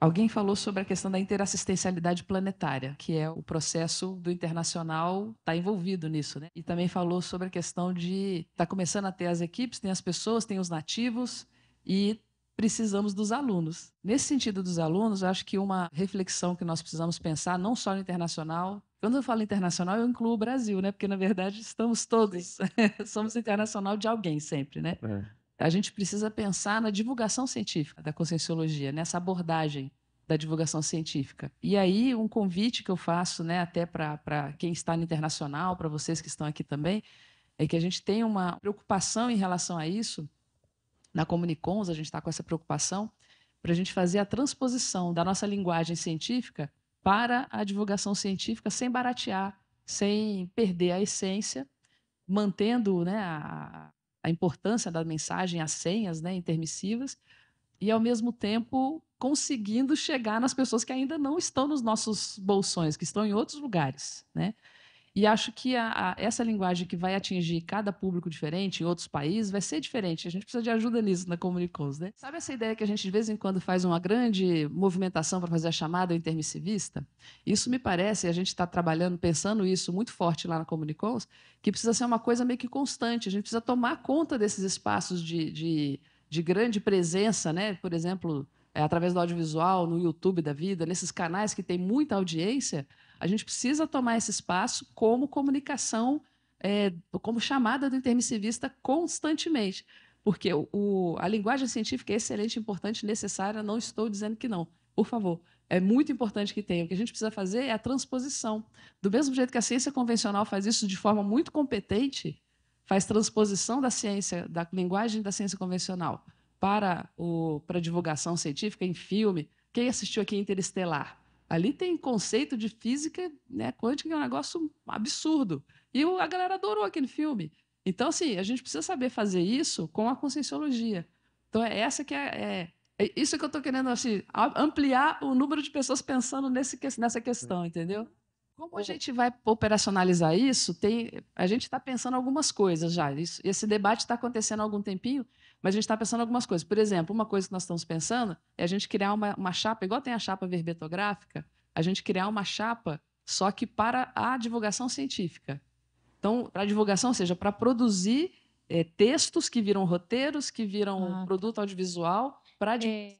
Alguém falou sobre a questão da interassistencialidade planetária, que é o processo do internacional está envolvido nisso, né? E também falou sobre a questão de está começando a ter as equipes, tem as pessoas, tem os nativos e precisamos dos alunos. Nesse sentido dos alunos, eu acho que uma reflexão que nós precisamos pensar não só no internacional, quando eu falo internacional, eu incluo o Brasil, né? Porque na verdade estamos todos, somos internacional de alguém sempre, né? É. A gente precisa pensar na divulgação científica da conscienciologia, nessa abordagem da divulgação científica. E aí, um convite que eu faço, né, até para quem está no internacional, para vocês que estão aqui também, é que a gente tem uma preocupação em relação a isso. Na Comunicons, a gente está com essa preocupação para a gente fazer a transposição da nossa linguagem científica para a divulgação científica sem baratear, sem perder a essência, mantendo né, a, a importância da mensagem, as senhas né, intermissivas, e ao mesmo tempo conseguindo chegar nas pessoas que ainda não estão nos nossos bolsões, que estão em outros lugares. Né? E acho que a, a, essa linguagem que vai atingir cada público diferente em outros países vai ser diferente. A gente precisa de ajuda nisso na Comunicons, né? Sabe essa ideia que a gente de vez em quando faz uma grande movimentação para fazer a chamada intermissivista? Isso me parece, a gente está trabalhando, pensando isso muito forte lá na Comunicons, que precisa ser uma coisa meio que constante. A gente precisa tomar conta desses espaços de, de, de grande presença, né? Por exemplo, é, através do audiovisual, no YouTube da vida, nesses canais que tem muita audiência a gente precisa tomar esse espaço como comunicação, é, como chamada do intermissivista constantemente. Porque o, a linguagem científica é excelente, importante, necessária, não estou dizendo que não. Por favor, é muito importante que tenha. O que a gente precisa fazer é a transposição. Do mesmo jeito que a ciência convencional faz isso de forma muito competente, faz transposição da ciência, da linguagem da ciência convencional para, o, para a divulgação científica em filme. Quem assistiu aqui Interestelar? Ali tem conceito de física né, quântica, que é um negócio absurdo. E a galera adorou aquele filme. Então, assim, a gente precisa saber fazer isso com a conscienciologia. Então, é essa que é. é, é isso que eu estou querendo assim, ampliar o número de pessoas pensando nesse, nessa questão, entendeu? Como a gente vai operacionalizar isso? Tem, a gente está pensando algumas coisas já. Isso, esse debate está acontecendo há algum tempinho mas a gente está pensando algumas coisas. Por exemplo, uma coisa que nós estamos pensando é a gente criar uma, uma chapa, igual tem a chapa verbetográfica, a gente criar uma chapa só que para a divulgação científica. Então, para a divulgação, ou seja, para produzir é, textos que viram roteiros, que viram ah. Tá. produto audiovisual, para... É.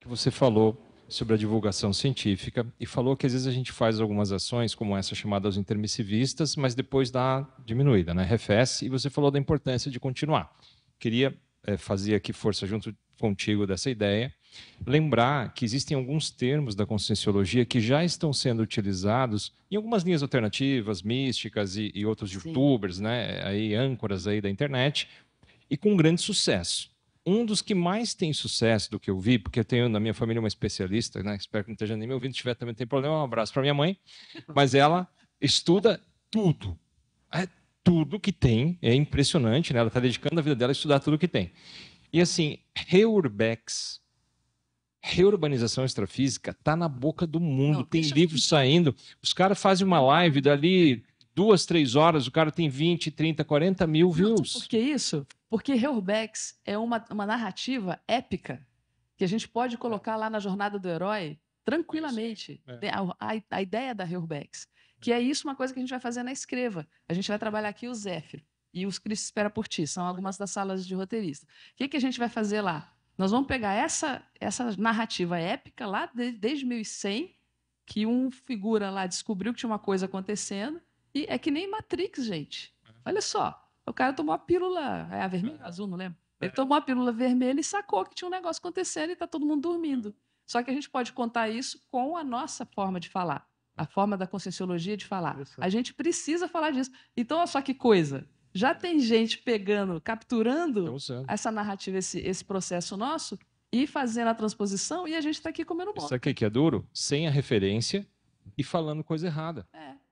que você falou sobre a divulgação científica e falou que às vezes a gente faz algumas ações como essa chamada aos intermissivistas, mas depois dá diminuída, né? Refece, e você falou da importância de continuar. Queria é, eh, fazer aqui força junto contigo dessa ideia. Lembrar que existem alguns termos da conscienciologia que já estão sendo utilizados em algumas linhas alternativas, místicas e, e outros Sim. youtubers, né, aí, âncoras aí da internet, e com grande sucesso. Um dos que mais tem sucesso do que eu vi, porque eu tenho na minha família uma especialista, né, espero que não esteja nem me ouvindo, se tiver também tem problema, um abraço para minha mãe, mas ela estuda tudo. É tudo que tem. É impressionante, né? Ela está dedicando a vida dela a estudar tudo que tem. E assim, reurbex, reurbanização extrafísica, está na boca do mundo. Não, tem livros saindo. Os caras fazem uma live dali duas, três horas, o cara tem 20, 30, 40 mil views. por que isso? Porque Reurbex é uma, uma narrativa épica que a gente pode colocar lá na jornada do herói é tranquilamente. É. A, a, a, ideia da Reurbex. Que é isso uma coisa que a gente vai fazer na escreva. A gente vai trabalhar aqui o Zéfiro e os Cristo Espera por Ti, são algumas das salas de roteirista. O que, que a gente vai fazer lá? Nós vamos pegar essa, essa narrativa épica lá de, desde 1100, que um figura lá descobriu que tinha uma coisa acontecendo, e é que nem Matrix, gente. É. Olha só, o cara tomou a pílula, é a vermelha, é. azul, não lembro. É. Ele tomou a pílula vermelha e sacou que tinha um negócio acontecendo e está todo mundo dormindo. Só que a gente pode contar isso com a nossa forma de falar a forma da conscienciologia de falar. A gente precisa falar disso. Então, olha só que coisa. Já tem gente pegando, capturando tá essa narrativa, esse, esse processo nosso, e fazendo a transposição, e a gente está aqui comendo bola. Sabe o que é duro? Sem a referência e falando coisa errada. É.